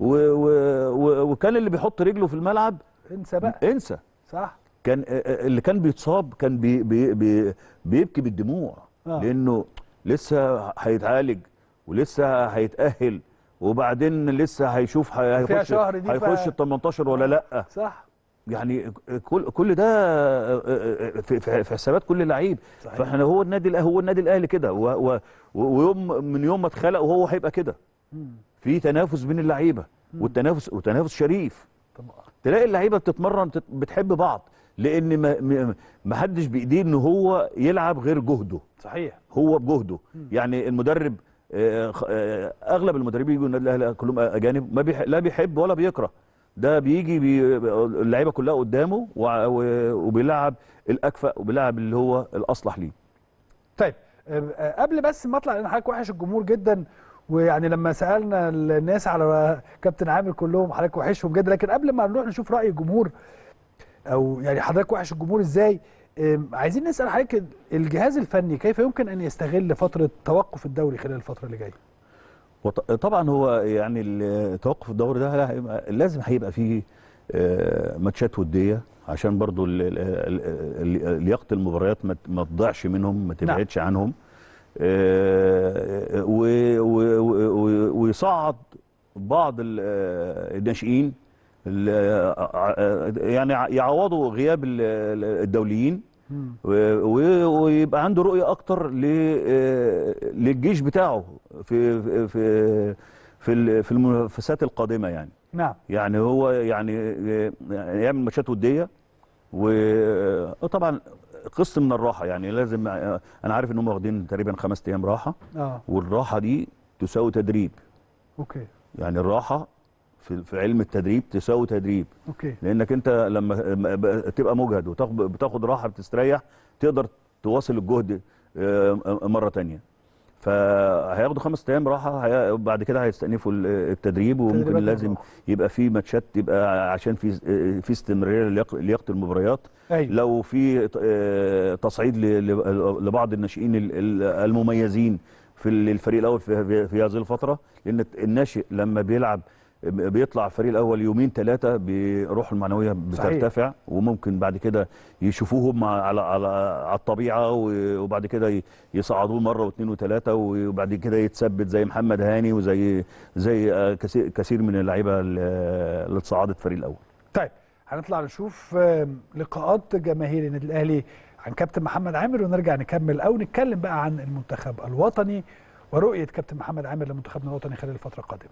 و... و... و... وكان اللي بيحط رجله في الملعب انسى بقى انسى صح كان آه، آه، اللي كان بيتصاب كان بي... بي... بي... بيبكي بالدموع آه. لانه لسه هيتعالج ولسه هيتاهل وبعدين لسه هيشوف هيخش هيخش ال 18 ولا لا صح يعني كل كل ده في حسابات كل لعيب فاحنا هو النادي هو النادي الاهلي كده ويوم من يوم ما اتخلق وهو هيبقى كده في تنافس بين اللعيبه والتنافس وتنافس شريف آه. تلاقي اللعيبه بتتمرن بتحب بعض لان ما ما حدش بايديه ان هو يلعب غير جهده صحيح هو بجهده يعني المدرب آه، آه، اغلب المدربين يجوا النادي الاهلي كلهم اجانب ما بيح... لا بيحب ولا بيكره ده بيجي بي اللعيبه كلها قدامه وبيلعب الاكفأ وبيلعب اللي هو الاصلح ليه طيب أه، قبل بس ما اطلع لان حضرتك وحش الجمهور جدا ويعني لما سالنا الناس على كابتن عامر كلهم حضرتك وحشهم جدا لكن قبل ما نروح نشوف راي الجمهور او يعني حضرتك وحش الجمهور ازاي عايزين نسال حضرتك الجهاز الفني كيف يمكن ان يستغل فتره توقف الدوري خلال الفتره اللي جايه طبعا هو يعني التوقف الدوري ده لازم هيبقى فيه آه، ماتشات وديه عشان برضو لياقه المباريات ما تضيعش منهم ما نعم. تبعدش عنهم آه، ويصعد بعض آه، الناشئين يعني يعوضوا غياب الدوليين ويبقى عنده رؤيه اكتر آه، للجيش بتاعه في في في في المنافسات القادمه يعني نعم يعني هو يعني آه، يعمل ماتشات وديه وطبعا آه، قسط من الراحه يعني لازم انا عارف ان هم واخدين تقريبا خمس ايام راحه آه. والراحه دي تساوي تدريب اوكي يعني الراحه في علم التدريب تساوي تدريب أوكي. لانك انت لما تبقى مجهد وتاخد راحه بتستريح تقدر تواصل الجهد آه، مره تانية فهياخدوا خمس ايام راحه بعد كده هيستأنفوا التدريب وممكن لازم يبقى في ماتشات يبقى عشان في آه، في استمراريه لياقه المباريات أيوة. لو في آه، تصعيد لبعض الناشئين المميزين في الفريق الاول في هذه الفتره لان الناشئ لما بيلعب بيطلع الفريق الاول يومين ثلاثه بروحه المعنويه بترتفع صحيح. وممكن بعد كده يشوفوهم على على على الطبيعه وبعد كده يصعدوه مره واثنين وثلاثه وبعد كده يتثبت زي محمد هاني وزي زي آه، كثير من اللعيبه اللي اتصعدت فريق الاول. طيب هنطلع نشوف لقاءات جماهير النادي الاهلي عن كابتن محمد عامر ونرجع نكمل او نتكلم بقى عن المنتخب الوطني ورؤيه كابتن محمد عامر لمنتخبنا الوطني خلال الفتره القادمه.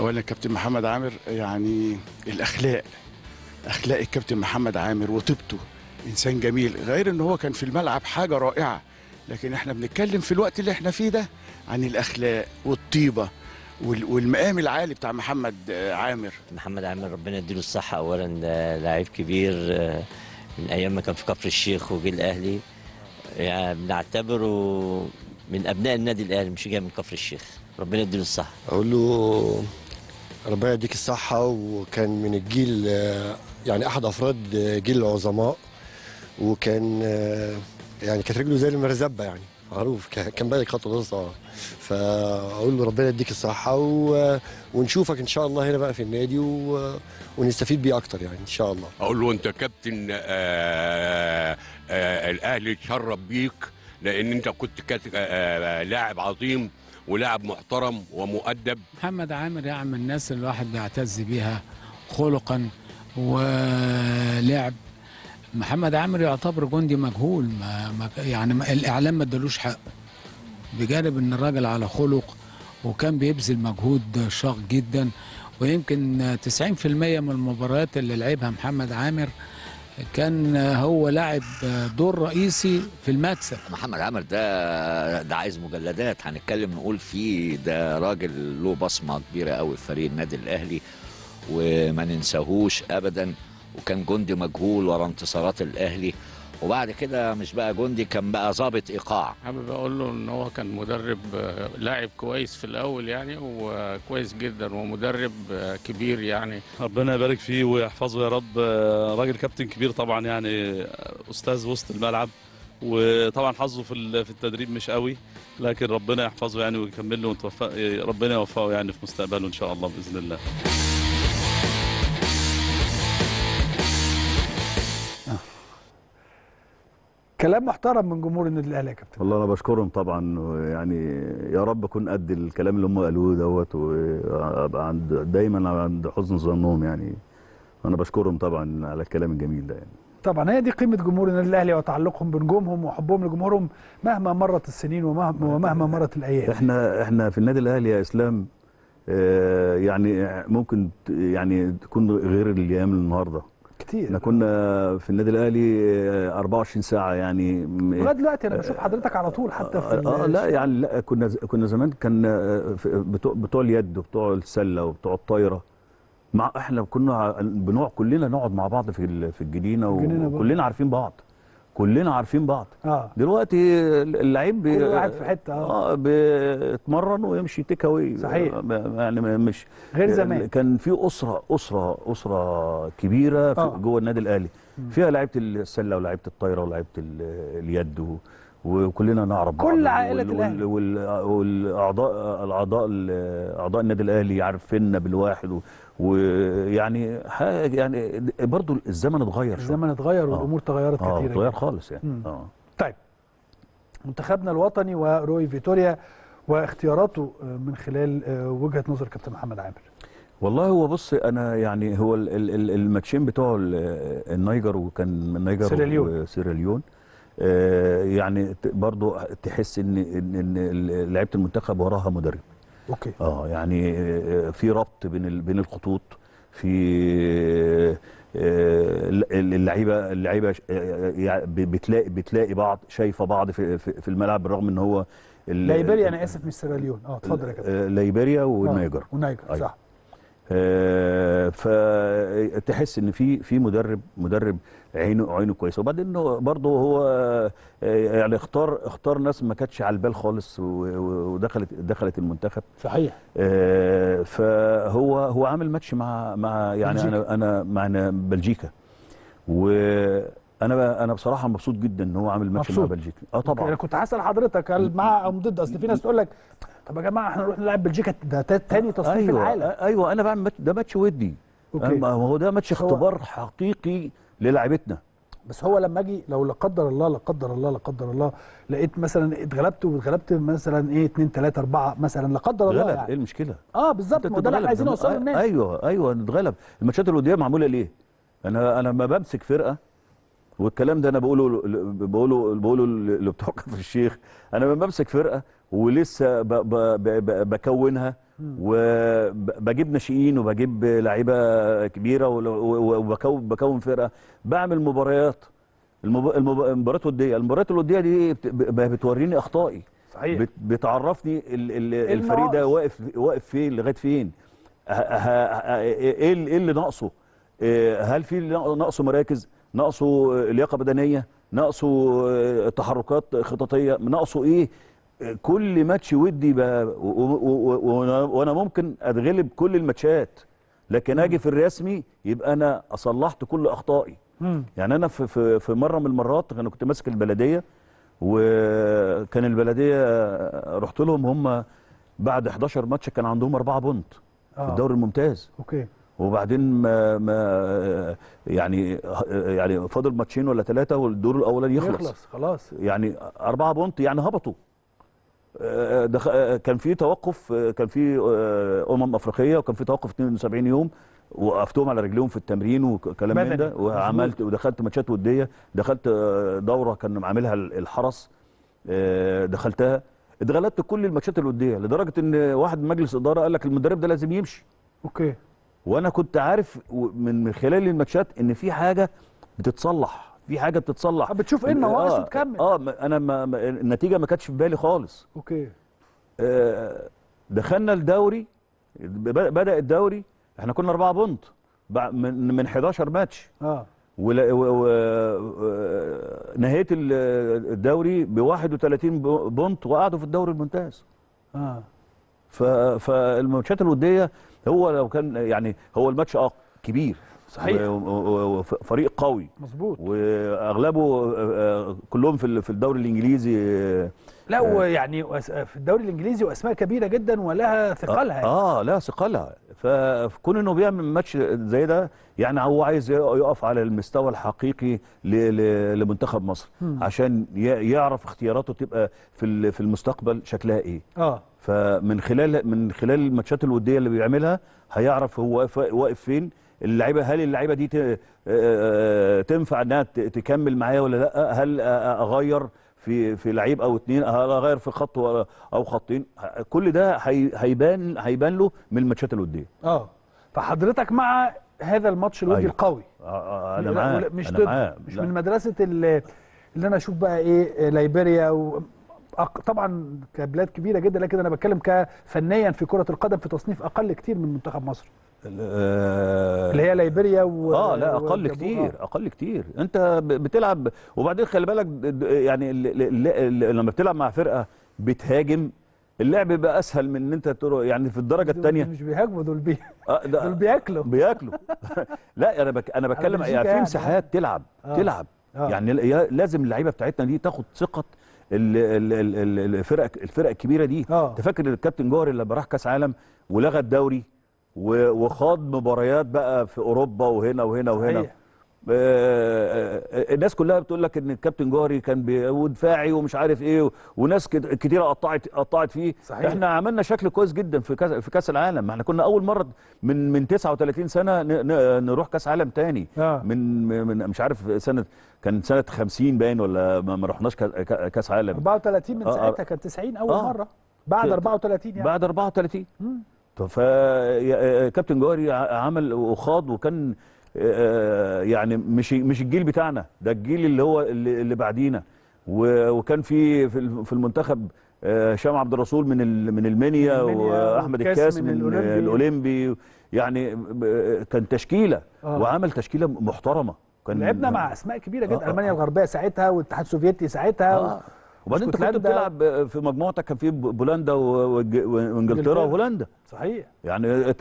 اولا كابتن محمد عامر يعني الاخلاق اخلاق الكابتن محمد عامر وطيبته انسان جميل غير ان هو كان في الملعب حاجه رائعه لكن احنا بنتكلم في الوقت اللي احنا فيه ده عن الاخلاق والطيبه والمقام العالي بتاع محمد عامر محمد عامر ربنا يديله الصحه اولا لعيب كبير من ايام ما كان في كفر الشيخ وجه الاهلي يعني بنعتبره من ابناء النادي الاهلي مش جاي من كفر الشيخ ربنا يديله الصحه اقول له ربنا يديك الصحة وكان من الجيل آه، يعني أحد أفراد آه، جيل العظماء وكان آه، يعني كانت رجله زي المرزبة يعني معروف كان بالك خطوة وسطى فأقول له ربنا يديك الصحة ونشوفك إن شاء الله هنا بقى في النادي ونستفيد بيه أكتر يعني إن شاء الله أقول له أنت كابتن الأهلي اتشرف بيك لأن أنت كنت كاتب لاعب عظيم ولاعب محترم ومؤدب محمد عامر يعني من الناس اللي الواحد بيعتز بيها خلقا ولعب محمد عامر يعتبر جندي مجهول ما يعني ما الاعلام ما ادالوش حق بجانب ان الراجل على خلق وكان بيبذل مجهود شاق جدا ويمكن 90% من المباريات اللي لعبها محمد عامر كان هو لاعب دور رئيسي في المكسب محمد عمر ده ده عايز مجلدات هنتكلم نقول فيه ده راجل له بصمه كبيره قوي في فريق النادي الاهلي وما ننساهوش ابدا وكان جندي مجهول ورا انتصارات الاهلي وبعد كده مش بقى جندي كان بقى ظابط ايقاع حابب اقول له ان هو كان مدرب آه، لاعب كويس في الاول يعني وكويس جدا ومدرب آه، كبير يعني ربنا يبارك فيه ويحفظه يا رب آه، راجل كابتن كبير طبعا يعني استاذ وسط الملعب وطبعا حظه في في التدريب مش قوي لكن ربنا يحفظه يعني ويكمل له ربنا يوفقه يعني في مستقبله ان شاء الله باذن الله كلام محترم من جمهور النادي الاهلي يا كابتن والله انا بشكرهم طبعا يعني يا رب اكون قد الكلام اللي هم قالوه دوت وابقى عند دايما عند حسن ظنهم يعني انا بشكرهم طبعا على الكلام الجميل ده يعني طبعا هي دي قيمه جمهور النادي الاهلي وتعلقهم بنجومهم وحبهم لجمهورهم مهما مرت السنين ومهما, آه. ومهما مرت الايام احنا احنا في النادي الاهلي يا اسلام آه، يعني ممكن يعني تكون غير الايام النهارده كتير احنا كنا في النادي الاهلي 24 آه، ساعه يعني لغايه دلوقتي انا آه، بشوف حضرتك على طول حتى آه، في اه لا يعني لا كنا كنا زمان كان بتوع اليد وبتوع السله وبتوع الطايره مع احنا كنا بنوع كلنا نقعد مع بعض في في الجنينه وكلنا عارفين بعض كلنا عارفين بعض آه. دلوقتي اللعيب كل واحد في حته اه, آه بيتمرن ويمشي تيك اواي صحيح آه، يعني مش غير آه، زمان كان في اسره اسره اسره كبيره آه. جوه النادي الاهلي فيها لعيبه السله ولعيبه الطايره ولعيبه اليد وكلنا نعرف كل عائله وال... الاهلي وال... والاعضاء الاعضاء اعضاء النادي الاهلي عارفيننا بالواحد و... ويعني حاجه يعني برضو الزمن اتغير الزمن اتغير آه. والامور آه. تغيرت آه. كتير اتغير خالص يعني اه طيب منتخبنا الوطني وروي فيتوريا واختياراته آه، من خلال آه، وجهه نظر كابتن محمد عامر والله هو بص انا يعني هو الماتشين بتوع النيجر وكان النيجر وسيراليون آه، يعني برضو تحس ان ان لعيبه المنتخب وراها مدرب اوكي اه يعني آه، في ربط بين بين الخطوط في آه، اللعيبه اللعيبه بتلاقي بتلاقي بعض شايفه بعض في الملعب بالرغم ان هو ليبيريا انا اسف مش سيراليون اه اتفضل يا كابتن ليبيريا والنيجر والنيجر آه. أيوه. صح آه فتحس ان في في مدرب مدرب عينه عينه كويسه وبعدين برضه هو آه، يعني اختار اختار ناس ما كانتش على البال خالص ودخلت دخلت المنتخب صحيح آه، فهو هو عامل ماتش مع مع يعني انا انا مع بلجيكا وانا انا بصراحه مبسوط جدا ان هو عامل ماتش مع بلجيكا اه طبعا انا كنت هسال حضرتك هل مع او ضد اصل في ناس تقول لك طب يا جماعه احنا نروح نلعب بلجيكا ده تاني أيوة، تصنيف أيوة العالم ايوه انا بعمل ده ماتش ودي ما هو ده ماتش اختبار حقيقي للاعبتنا بس هو لما اجي لو لا قدر الله لا قدر الله لا قدر الله لقيت مثلا اتغلبت واتغلبت مثلا ايه 2 3 4 مثلا لا قدر الله يعني ايه المشكله؟ اه بالظبط ما ده اللي عايزين نوصله للناس ايوه ايوه نتغلب الماتشات الوديه معموله ليه؟ انا انا لما بمسك فرقه والكلام ده انا بقوله بقوله بقوله لبتوع كفر الشيخ انا لما بمسك فرقه ولسه ب ب ب بكونها وبجيب ناشئين وبجيب لعيبه كبيره وبكون بكون فرقه بعمل مباريات المباريات الوديه المباريات الوديه دي بتوريني اخطائي صحيح بتعرفني إيه الفريق ده واقف واقف فين لغايه فين إيه, ايه اللي ناقصه إيه، هل في ناقصه مراكز ناقصه آه، لياقه بدنيه ناقصه آه، تحركات خططيه ناقصه ايه كل ماتش ودي وانا ممكن اتغلب كل الماتشات لكن اجي في الرسمي يبقى انا اصلحت كل اخطائي يعني انا في في في مره من المرات انا كنت ماسك البلديه وكان البلديه آه، رحت لهم هم بعد 11 ماتش كان عندهم اربعه بونت آه. في الدوري الممتاز اوكي وبعدين ما ما آه، يعني آه، يعني فاضل ماتشين ولا ثلاثه والدور الاولاني يخلص يخلص خلاص يعني اربعه بونت يعني هبطوا كان في توقف كان في آه، امم افريقيه وكان في توقف 72 يوم وقفتهم على رجليهم في التمرين وكلام من ده وعملت ودخلت ماتشات وديه دخلت آه، دوره كان عاملها الحرس آه، دخلتها اتغلبت كل الماتشات الوديه لدرجه ان واحد من مجلس اداره قال لك المدرب ده لازم يمشي اوكي وانا كنت عارف من خلال الماتشات ان في حاجه بتتصلح في حاجه بتتصلح بتشوف ايه النواقص آه وتكمل اه انا ما النتيجه ما كانتش في بالي خالص اوكي آه دخلنا الدوري بدا الدوري احنا كنا اربعه بونت من من 11 ماتش اه و نهيت الدوري ب 31 بونت وقعدوا في الدوري الممتاز اه فالماتشات الوديه هو لو كان يعني هو الماتش اه كبير صحيح وفريق قوي مظبوط واغلبه آه، كلهم في في الدوري الانجليزي آه، لا ويعني في الدوري الانجليزي واسماء كبيره جدا ولها ثقلها يعني. آه،, اه لها ثقلها فكون انه بيعمل ماتش زي ده يعني هو عايز يقف على المستوى الحقيقي لمنتخب مصر م. عشان يعرف اختياراته تبقى في في المستقبل شكلها ايه اه فمن خلال من خلال الماتشات الوديه اللي بيعملها هيعرف هو واقف فين اللعيبه هل اللعيبه دي آه، آه، آه، تنفع انها تكمل معايا ولا لا هل اغير في في لعيب او اثنين؟ هل اغير في خط او خطين كل ده هيبان هيبان له من الماتشات الوديه اه فحضرتك مع هذا الماتش الودي أيوه. القوي آه آه انا معاه مش أنا معاه. مش لا. من مدرسه اللي, اللي انا اشوف بقى ايه ليبيريا و... طبعا كبلاد كبيره جدا لكن انا بتكلم كفنيا في كره القدم في تصنيف اقل كتير من منتخب مصر آه، اللي هي ليبيريا و اه لا اقل كتير اقل كتير انت بتلعب وبعدين خلي بالك يعني لما بتلعب مع فرقه بتهاجم اللعب بقى اسهل من ان انت ترو يعني في الدرجه الثانيه مش بيهاجموا دول بي آه، دول بياكلوا بياكلوا [LAUGHS] لا انا بك... انا بتكلم يعني في يعني. مساحات تلعب آه. تلعب آه. يعني لازم اللعيبه بتاعتنا دي تاخد ثقه الفرق الفرق الكبيره دي آه. انت آه. فاكر الكابتن جوهر اللي راح كاس عالم ولغى الدوري وخاض مباريات بقى في اوروبا وهنا وهنا وهنا صحيح. آه، آه، آه، الناس كلها بتقول لك ان الكابتن جوهري كان ودفاعي ومش عارف ايه وناس كتيره قطعت قطعت فيه صحيح. احنا عملنا شكل كويس جدا في كاس في كاس العالم احنا كنا اول مره من من 39 سنه نروح كاس عالم تاني آه. من, من مش عارف سنه كان سنه 50 باين ولا ما رحناش كاس عالم 34 من ساعتها آه. كان 90 اول آه. مره بعد 34 يعني بعد 34 مم. فكابتن آه، آه، جوهري عمل وخاض وكان آه، يعني مش مش الجيل بتاعنا ده الجيل اللي هو اللي بعدينا وكان في في المنتخب هشام عبد الرسول من من المنيا واحمد الكاس من, الاولمبي يعني كان تشكيله وعمل تشكيله محترمه كان لعبنا مع اسماء كبيره جدا المانيا الغربيه ساعتها والاتحاد السوفيتي ساعتها آه. وبعدين انت كنت بتلعب في مجموعتك كان في بولندا وانجلترا وهولندا صحيح يعني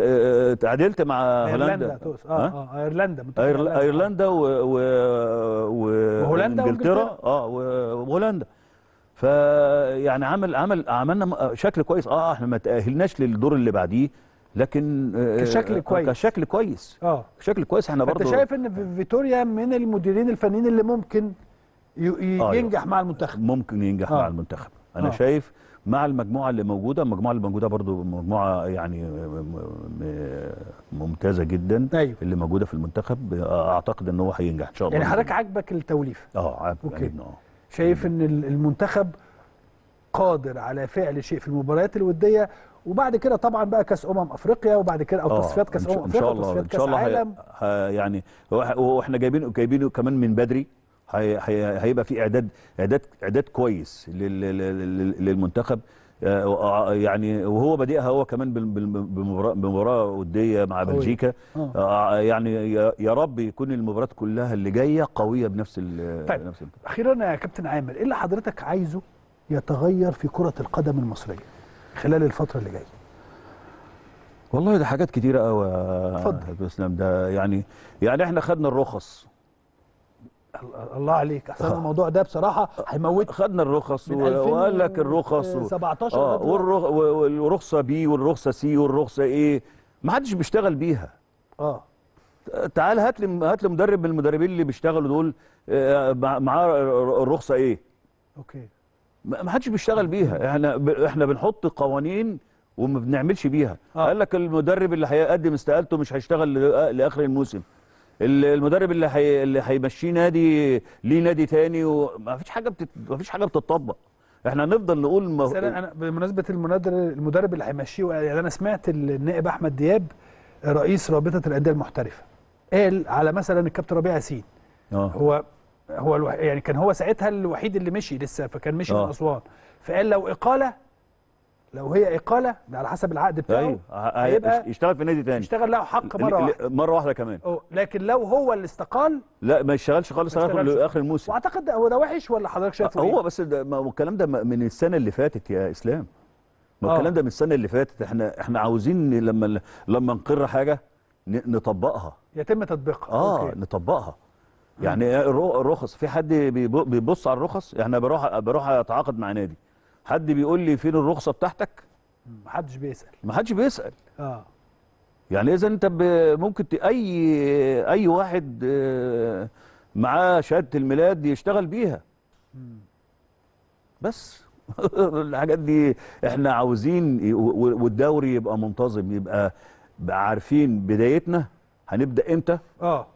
تعادلت مع هولندا آه،, اه اه ايرلندا ايرلندا وهولندا وانجلترا اه وهولندا فيعني عمل عمل عملنا شكل كويس اه احنا ما تاهلناش للدور اللي بعديه لكن آه، كشكل آه، كويس كشكل كويس اه شكل كويس احنا برضه انت شايف ان فيتوريا من المديرين الفنيين اللي ممكن آه، ينجح مع المنتخب ممكن ينجح مع آه. المنتخب آه. انا شايف مع المجموعه اللي موجوده المجموعه اللي موجوده برضو مجموعه يعني ممتازه جدا أيوه. اللي موجوده في المنتخب اعتقد ان هو هينجح ان شاء الله يعني حضرتك عاجبك التوليفه اه عاجبني اه شايف يعني ان المنتخب قادر على فعل شيء في المباريات الوديه وبعد كده طبعا بقى كاس امم افريقيا وبعد كده او تصفيات كاس امم افريقيا ان شاء الله ان شاء الله يعني واحنا جايبين جايبينه كمان من بدري هيبقى في اعداد اعداد اعداد كويس للمنتخب آه، آه، يعني وهو بادئها هو كمان بمباراه وديه مع بلجيكا آه. يعني يا رب يكون المباراه كلها اللي جايه قويه بنفس طيب نفس اخيرا يا كابتن عامر ايه اللي حضرتك عايزه يتغير في كره القدم المصريه خلال الفتره اللي جايه والله ده حاجات كتيره قوي يا ده يعني يعني احنا خدنا الرخص الله عليك احسن آه. الموضوع ده بصراحه هيموت خدنا الرخص وقال لك الرخص و... 17 آه والرخ... والرخصه بي والرخصه سي والرخصه ايه ما حدش بيشتغل بيها اه تعال هات لي هات لي مدرب من المدربين اللي بيشتغلوا دول آه، معاه الرخصه ايه اوكي ما حدش بيشتغل بيها احنا احنا بنحط قوانين وما بنعملش بيها آه. قال لك المدرب اللي هيقدم استقالته مش هيشتغل لاخر الموسم المدرب اللي حي... اللي هيمشيه نادي ليه نادي تاني وما فيش حاجه بتت... ما فيش حاجه بتطبق احنا هنفضل نقول ما... انا بمناسبه المدرب اللي هيمشيه يعني انا سمعت النائب احمد دياب رئيس رابطه الانديه المحترفه قال على مثلا الكابتن ربيع ياسين آه. هو هو الوح... يعني كان هو ساعتها الوحيد اللي مشي لسه فكان مشي أوه. من اسوان فقال لو اقاله لو هي اقاله على حسب العقد بتاعه ايوه هيبقى يشتغل في نادي تاني يشتغل له حق مره واحده مره واحده كمان أوه. لكن لو هو اللي استقال لا ما يشتغلش خالص لاخر الموسم واعتقد هو ده وحش ولا حضرتك شايفه أه، هو إيه؟ بس ده ما الكلام ده من السنه اللي فاتت يا اسلام ما آه. الكلام ده من السنه اللي فاتت احنا احنا عاوزين لما لما نقر حاجه نطبقها يتم تطبيقها اه أوكي. نطبقها يعني الرخص في حد بيبص على الرخص احنا بروح بروح اتعاقد مع نادي حد بيقول لي فين الرخصه بتاعتك محدش بيسال محدش بيسال اه يعني اذا انت ممكن اي اي واحد آه، معاه شهاده الميلاد يشتغل بيها بس [LAUGHS] الحاجات دي احنا عاوزين والدوري يبقى منتظم يبقى عارفين بدايتنا هنبدا امتى اه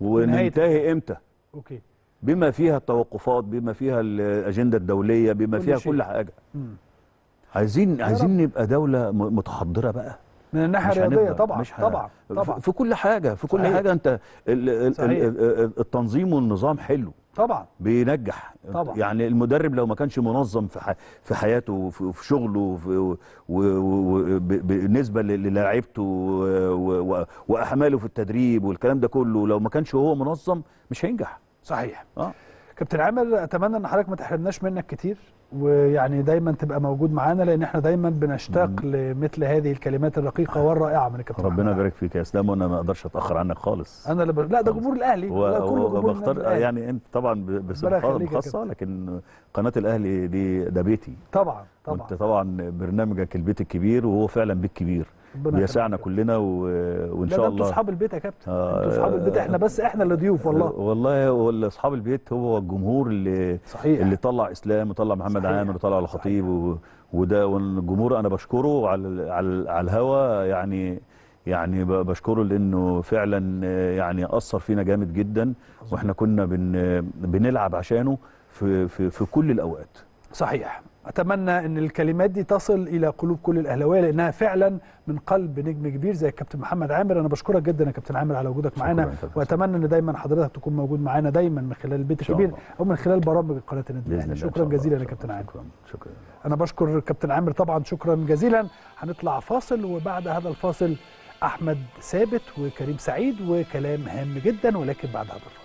وننتهي امتى اوكي بما فيها التوقفات بما فيها الاجنده الدوليه بما كل فيها شيء. كل حاجه مم. عايزين عايزين نبقى دوله متحضره بقى من الناحيه الرياضيه طبعا مش طبعا طبعا في كل حاجه في كل صحيح. حاجه انت الـ الـ صحيح. التنظيم والنظام حلو طبعا بينجح طبعا يعني المدرب لو ما كانش منظم في في حياته وفي شغله وبالنسبه بالنسبه للاعيبته واحماله في التدريب والكلام ده كله لو ما كانش هو منظم مش هينجح صحيح اه كابتن عامر اتمنى ان حضرتك ما تحرمناش منك كتير ويعني دايما تبقى موجود معانا لان احنا دايما بنشتاق لمثل هذه الكلمات الرقيقه آه. والرائعه من الكابتن ربنا يبارك فيك يا اسلام وانا ما اقدرش اتاخر عنك خالص انا اللي لا ده آه. جمهور الاهلي و... بختار يعني انت طبعا بصفه خاصه لكن قناه الاهلي دي ده بيتي طبعا طبعا انت طبعا برنامجك البيت الكبير وهو فعلا بيت كبير بيسعنا كلنا و... وان شاء الله انتوا اصحاب البيت يا كابتن آه انتوا اصحاب البيت احنا بس احنا اللي ضيوف والله والله ولا اصحاب البيت هو الجمهور اللي صحيح. اللي طلع اسلام وطلع محمد صحيح. عامر وطلع الخطيب و... وده والجمهور انا بشكره على على, على الهوا يعني يعني بشكره لانه فعلا آه، يعني اثر فينا جامد جدا واحنا كنا بن... بنلعب عشانه في في, في كل الاوقات صحيح اتمنى ان الكلمات دي تصل الى قلوب كل الاهلاويه لانها فعلا من قلب نجم كبير زي الكابتن محمد عامر انا بشكرك جدا يا كابتن عامر على وجودك معانا واتمنى ان دايما حضرتك تكون موجود معانا دايما من خلال البيت الكبير او من خلال برامج قناه النادي يعني الاهلي شكرا جزيلا يا كابتن عامر شكرا شكرا انا بشكر كابتن عامر طبعا شكرا جزيلا هنطلع فاصل وبعد هذا الفاصل احمد ثابت وكريم سعيد وكلام هام جدا ولكن بعد هذا الفاصل